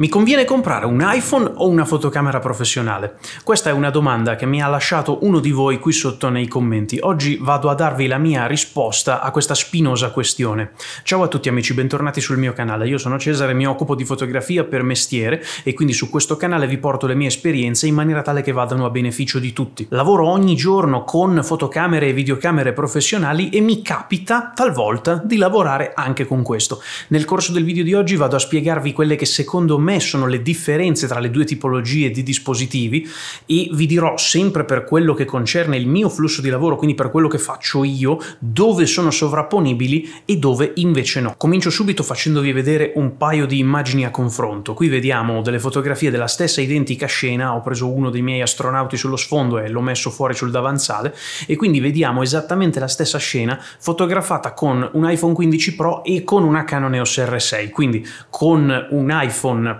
Mi conviene comprare un iPhone o una fotocamera professionale? Questa è una domanda che mi ha lasciato uno di voi qui sotto nei commenti. Oggi vado a darvi la mia risposta a questa spinosa questione. Ciao a tutti amici, bentornati sul mio canale. Io sono Cesare, mi occupo di fotografia per mestiere e quindi su questo canale vi porto le mie esperienze in maniera tale che vadano a beneficio di tutti. Lavoro ogni giorno con fotocamere e videocamere professionali e mi capita talvolta di lavorare anche con questo. Nel corso del video di oggi vado a spiegarvi quelle che secondo me me sono le differenze tra le due tipologie di dispositivi e vi dirò sempre per quello che concerne il mio flusso di lavoro, quindi per quello che faccio io, dove sono sovrapponibili e dove invece no. Comincio subito facendovi vedere un paio di immagini a confronto. Qui vediamo delle fotografie della stessa identica scena, ho preso uno dei miei astronauti sullo sfondo e l'ho messo fuori sul davanzale e quindi vediamo esattamente la stessa scena fotografata con un iPhone 15 Pro e con una Canon EOS R6, quindi con un iPhone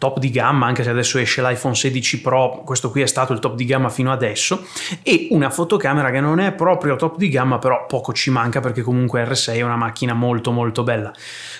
top di gamma, anche se adesso esce l'iPhone 16 Pro, questo qui è stato il top di gamma fino adesso, e una fotocamera che non è proprio top di gamma, però poco ci manca perché comunque R6 è una macchina molto molto bella.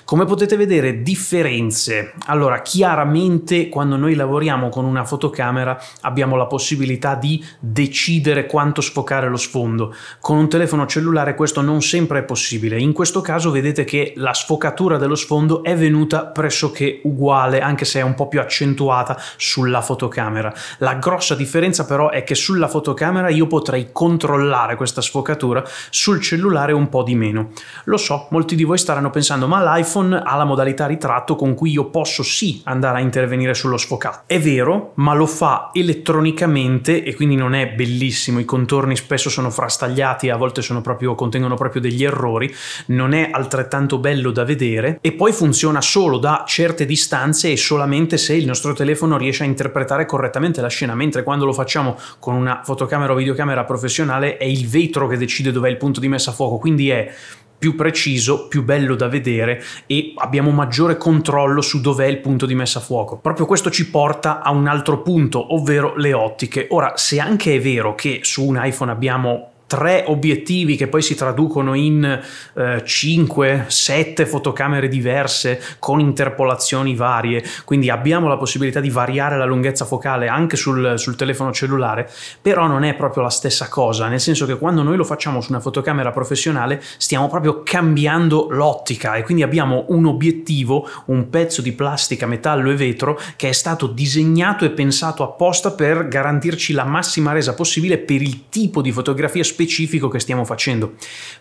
Come potete vedere, differenze. Allora, chiaramente quando noi lavoriamo con una fotocamera abbiamo la possibilità di decidere quanto sfocare lo sfondo. Con un telefono cellulare questo non sempre è possibile. In questo caso vedete che la sfocatura dello sfondo è venuta pressoché uguale, anche se è un po' più accentuata sulla fotocamera. La grossa differenza però è che sulla fotocamera io potrei controllare questa sfocatura, sul cellulare un po' di meno. Lo so, molti di voi staranno pensando ma l'iPhone ha la modalità ritratto con cui io posso sì andare a intervenire sullo sfocato. È vero, ma lo fa elettronicamente e quindi non è bellissimo, i contorni spesso sono frastagliati, a volte proprio, contengono proprio degli errori, non è altrettanto bello da vedere e poi funziona solo da certe distanze e solamente se il nostro telefono riesce a interpretare correttamente la scena, mentre quando lo facciamo con una fotocamera o videocamera professionale è il vetro che decide dov'è il punto di messa a fuoco, quindi è più preciso, più bello da vedere e abbiamo maggiore controllo su dov'è il punto di messa a fuoco. Proprio questo ci porta a un altro punto, ovvero le ottiche. Ora, se anche è vero che su un iPhone abbiamo tre obiettivi che poi si traducono in eh, 5, 7 fotocamere diverse con interpolazioni varie, quindi abbiamo la possibilità di variare la lunghezza focale anche sul, sul, telefono cellulare, però non è proprio la stessa cosa, nel senso che quando noi lo facciamo su una fotocamera professionale stiamo proprio cambiando l'ottica e quindi abbiamo un obiettivo, un pezzo di plastica, metallo e vetro che è stato disegnato e pensato apposta per garantirci la massima resa possibile per il tipo di fotografia specifica specifico che stiamo facendo.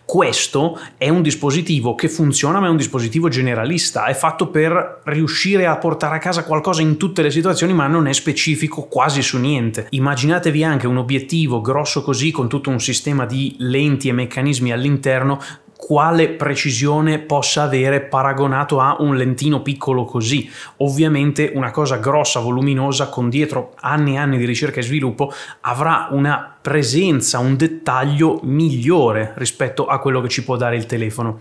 Questo è un dispositivo che funziona, ma è un dispositivo generalista, è fatto per riuscire a portare a casa qualcosa in tutte le situazioni, ma non è specifico quasi su niente. Immaginatevi anche un obiettivo grosso così con tutto un sistema di lenti e meccanismi all'interno quale precisione possa avere paragonato a un lentino piccolo così. Ovviamente una cosa grossa, voluminosa, con dietro anni e anni di ricerca e sviluppo, avrà una presenza, un dettaglio migliore rispetto a quello che ci può dare il telefono.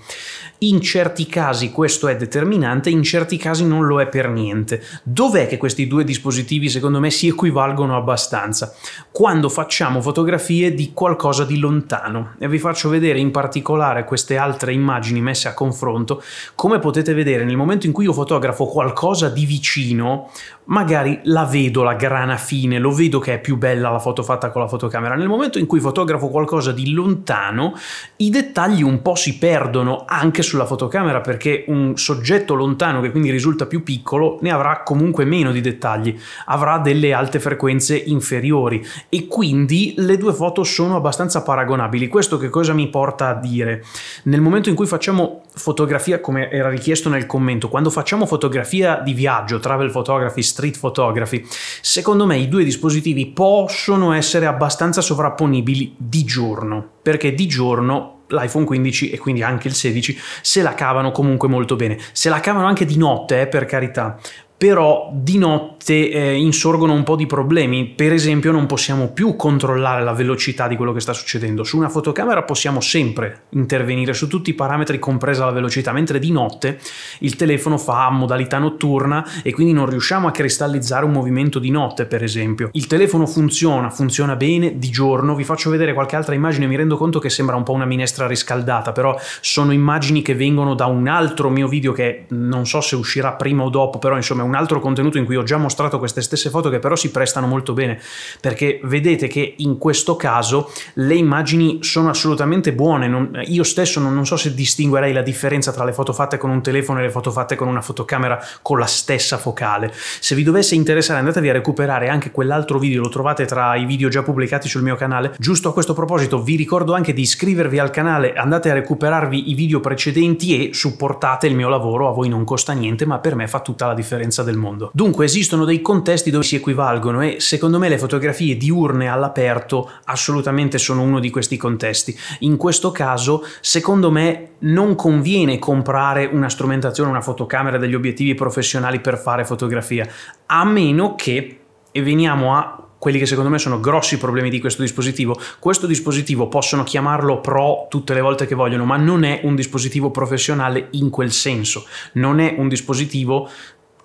In certi casi questo è determinante, in certi casi non lo è per niente. Dov'è che questi due dispositivi secondo me si equivalgono abbastanza? Quando facciamo fotografie di qualcosa di lontano e vi faccio vedere in particolare queste altre immagini messe a confronto, come potete vedere nel momento in cui io fotografo qualcosa di vicino, magari la vedo la grana fine, lo vedo che è più bella la foto fatta con la fotocamera fotocamera. Nel momento in cui fotografo qualcosa di lontano, i dettagli un po' si perdono anche sulla fotocamera perché un soggetto lontano che quindi risulta più piccolo ne avrà comunque meno di dettagli, avrà delle alte frequenze inferiori e quindi le due foto sono abbastanza paragonabili. Questo che cosa mi porta a dire? Nel momento in cui facciamo fotografia, come era richiesto nel commento, quando facciamo fotografia di viaggio, travel photography, street photography, secondo me i due dispositivi possono essere abbastanza abbastanza sovrapponibili di giorno, perché di giorno l'iPhone 15 e quindi anche il 16 se la cavano comunque molto bene. Se la cavano anche di notte, eh, per carità, però di notte eh, insorgono un po' di problemi, per esempio non possiamo più controllare la velocità di quello che sta succedendo, su una fotocamera possiamo sempre intervenire su tutti i parametri compresa la velocità, mentre di notte il telefono fa modalità notturna e quindi non riusciamo a cristallizzare un movimento di notte per esempio. Il telefono funziona, funziona bene di giorno, vi faccio vedere qualche altra immagine, mi rendo conto che sembra un po' una minestra riscaldata, però sono immagini che vengono da un altro mio video che non so se uscirà prima o dopo, però insomma è un altro contenuto in cui ho già mostrato queste stesse foto che però si prestano molto bene perché vedete che in questo caso le immagini sono assolutamente buone, non, io stesso non, non, so se distinguerei la differenza tra le foto fatte con un telefono e le foto fatte con una fotocamera con la stessa focale. Se vi dovesse interessare andatevi a recuperare anche quell'altro video, lo trovate tra i video già pubblicati sul mio canale. Giusto a questo proposito vi ricordo anche di iscrivervi al canale, andate a recuperarvi i video precedenti e supportate il mio lavoro, a voi non costa niente ma per me fa tutta la differenza ricchezza del mondo. Dunque esistono dei contesti dove si equivalgono e secondo me le fotografie diurne all'aperto assolutamente sono uno di questi contesti. In questo caso, secondo me, non conviene comprare una strumentazione, una fotocamera, degli obiettivi professionali per fare fotografia, a meno che e veniamo a quelli che secondo me sono grossi problemi di questo dispositivo. Questo dispositivo possono chiamarlo pro tutte le volte che vogliono, ma non è un dispositivo professionale in quel senso. Non è un dispositivo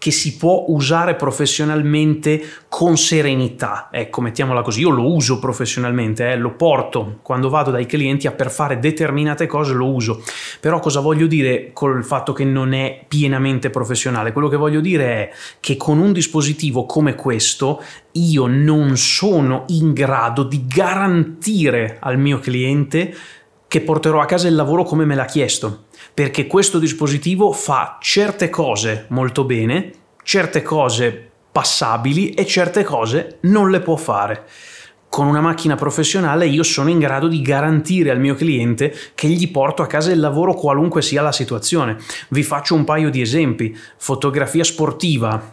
che si può usare professionalmente con serenità. Ecco, mettiamola così, io lo uso professionalmente, eh, lo porto quando vado dai clienti a per fare determinate cose lo uso. Però cosa voglio dire col fatto che non è pienamente professionale? Quello che voglio dire è che con un dispositivo come questo io non sono in grado di garantire al mio cliente che porterò a casa il lavoro come me l'ha chiesto, perché questo dispositivo fa certe cose molto bene, certe cose passabili e certe cose non le può fare. Con una macchina professionale io sono in grado di garantire al mio cliente che gli porto a casa il lavoro qualunque sia la situazione. Vi faccio un paio di esempi. Fotografia sportiva.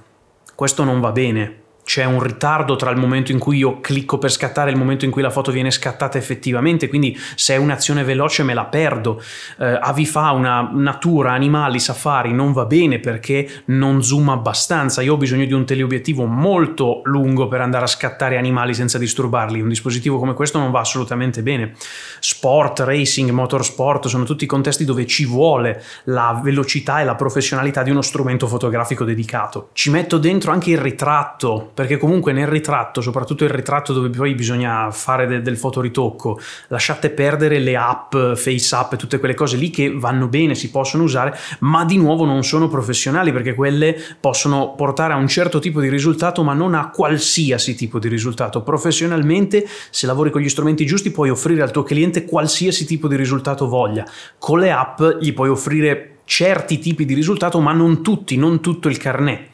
Questo non va bene c'è un ritardo tra il momento in cui io clicco per scattare e il momento in cui la foto viene scattata effettivamente, quindi se è un'azione veloce me la perdo. Eh, Avifà, una natura, animali, safari non va bene perché non zoom abbastanza, io ho bisogno di un teleobiettivo molto lungo per andare a scattare animali senza disturbarli, un dispositivo come questo non va assolutamente bene. Sport, racing, motorsport sono tutti contesti dove ci vuole la velocità e la professionalità di uno strumento fotografico dedicato. Ci metto dentro anche il ritratto perché comunque nel ritratto, soprattutto il ritratto dove poi bisogna fare de- del fotoritocco, lasciate perdere le app, face up, e tutte quelle cose lì che vanno bene, si possono usare, ma di nuovo non sono professionali perché quelle possono portare a un certo tipo di risultato, ma non a qualsiasi tipo di risultato. Professionalmente, se lavori con gli strumenti giusti, puoi offrire al tuo cliente qualsiasi tipo di risultato voglia. Con le app gli puoi offrire certi tipi di risultato, ma non tutti, non tutto il carnet.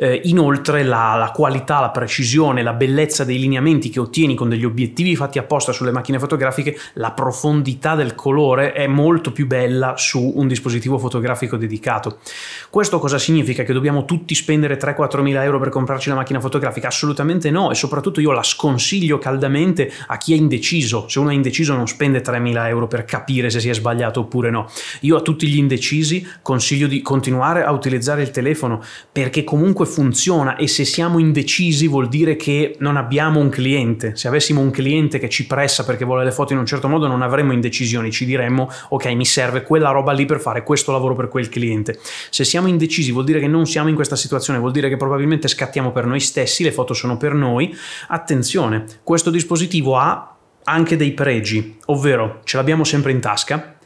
Eh, inoltre la, la, qualità, la precisione, la bellezza dei lineamenti che ottieni con degli obiettivi fatti apposta sulle macchine fotografiche, la profondità del colore è molto più bella su un dispositivo fotografico dedicato. Questo cosa significa? Che dobbiamo tutti spendere 3-4 mila euro per comprarci una macchina fotografica? Assolutamente no e soprattutto io la sconsiglio caldamente a chi è indeciso. Se uno è indeciso non spende 3 mila euro per capire se si è sbagliato oppure no. Io a tutti gli indecisi consiglio di continuare a utilizzare il telefono perché comunque funziona e se siamo indecisi vuol dire che non abbiamo un cliente. Se avessimo un cliente che ci pressa perché vuole le foto in un certo modo non avremmo indecisioni, ci diremmo ok mi serve quella roba lì per fare questo lavoro per quel cliente. Se siamo indecisi vuol dire che non siamo in questa situazione, vuol dire che probabilmente scattiamo per noi stessi, le foto sono per noi. Attenzione, questo dispositivo ha anche dei pregi, ovvero ce l'abbiamo sempre in tasca,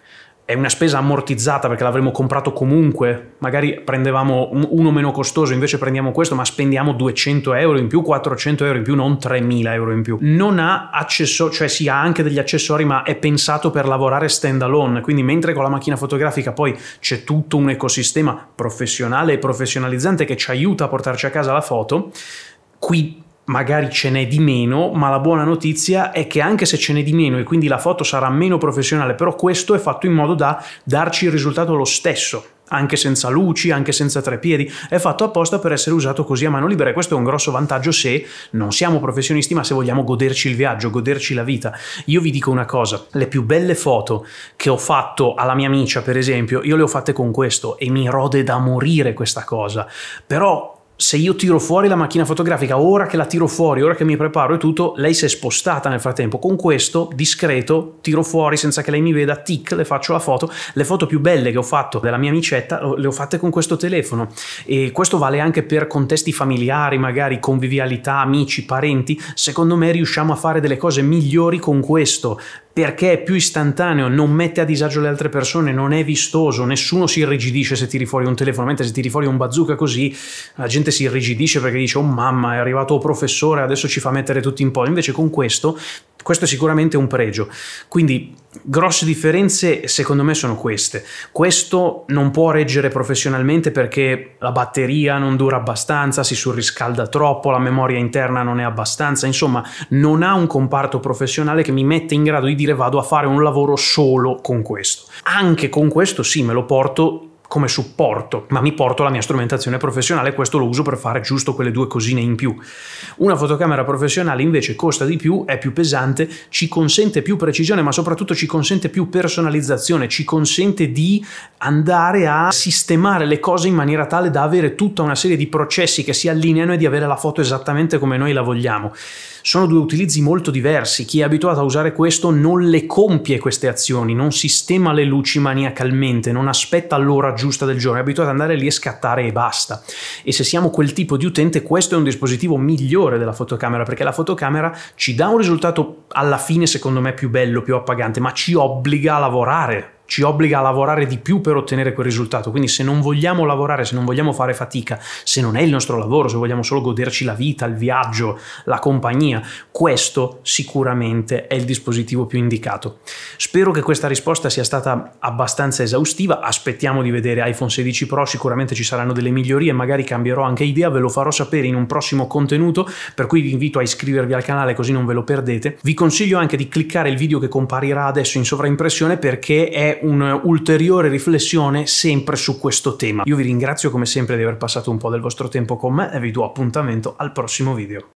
è una spesa ammortizzata perché l'avremmo comprato comunque, magari prendevamo uno meno costoso, invece prendiamo questo, ma spendiamo 200 euro in più, 400 euro in più, non 3000 euro in più. Non ha accesso, cioè si sì, ha anche degli accessori, ma è pensato per lavorare stand alone, quindi mentre con la macchina fotografica poi c'è tutto un ecosistema professionale e professionalizzante che ci aiuta a portarci a casa la foto, qui magari ce n'è di meno, ma la buona notizia è che anche se ce n'è di meno e quindi la foto sarà meno professionale, però questo è fatto in modo da darci il risultato lo stesso anche senza luci, anche senza trepiedi, è fatto apposta per essere usato così a mano libera e questo è un grosso vantaggio se non siamo professionisti ma se vogliamo goderci il viaggio, goderci la vita. Io vi dico una cosa, le più belle foto che ho fatto alla mia amica per esempio, io le ho fatte con questo e mi rode da morire questa cosa, però se io tiro fuori la macchina fotografica, ora che la tiro fuori, ora che mi preparo e tutto, lei si è spostata nel frattempo. Con questo, discreto, tiro fuori senza che lei mi veda, tic, le faccio la foto. Le foto più belle che ho fatto della mia amicetta oh, le ho fatte con questo telefono. E questo vale anche per contesti familiari, magari convivialità, amici, parenti. Secondo me riusciamo a fare delle cose migliori con questo perché è più istantaneo, non mette a disagio le altre persone, non è vistoso, nessuno si irrigidisce se tiri fuori un telefono, mentre se tiri fuori un bazooka così la gente si irrigidisce perché dice oh mamma è arrivato professore, adesso ci fa mettere tutti in pollo, invece con questo, questo è sicuramente un pregio. Quindi grosse differenze secondo me sono queste. Questo non può reggere professionalmente perché la batteria non dura abbastanza, si surriscalda troppo, la memoria interna non è abbastanza, insomma non ha un comparto professionale che mi mette in grado di dire vado a fare un lavoro solo con questo. Anche con questo sì, me lo porto come supporto, ma mi porto la mia strumentazione professionale e questo lo uso per fare giusto quelle due cosine in più. Una fotocamera professionale invece costa di più, è più pesante, ci consente più precisione, ma soprattutto ci consente più personalizzazione, ci consente di andare a sistemare le cose in maniera tale da avere tutta una serie di processi che si allineano e di avere la foto esattamente come noi la vogliamo sono due utilizzi molto diversi. Chi è abituato a usare questo non le compie queste azioni, non sistema le luci maniacalmente, non aspetta l'ora giusta del giorno, è abituato ad andare lì e scattare e basta. E se siamo quel tipo di utente, questo è un dispositivo migliore della fotocamera, perché la fotocamera ci dà un risultato alla fine secondo me più bello, più appagante, ma ci obbliga a lavorare ci obbliga a lavorare di più per ottenere quel risultato. Quindi se non vogliamo lavorare, se non vogliamo fare fatica, se non è il nostro lavoro, se vogliamo solo goderci la vita, il viaggio, la compagnia, questo sicuramente è il dispositivo più indicato. Spero che questa risposta sia stata abbastanza esaustiva, aspettiamo di vedere iPhone 16 Pro, sicuramente ci saranno delle migliorie, magari cambierò anche idea, ve lo farò sapere in un prossimo contenuto, per cui vi invito a iscrivervi al canale così non ve lo perdete. Vi consiglio anche di cliccare il video che comparirà adesso in sovraimpressione perché è un'ulteriore riflessione sempre su questo tema. Io vi ringrazio come sempre di aver passato un po' del vostro tempo con me e vi do appuntamento al prossimo video.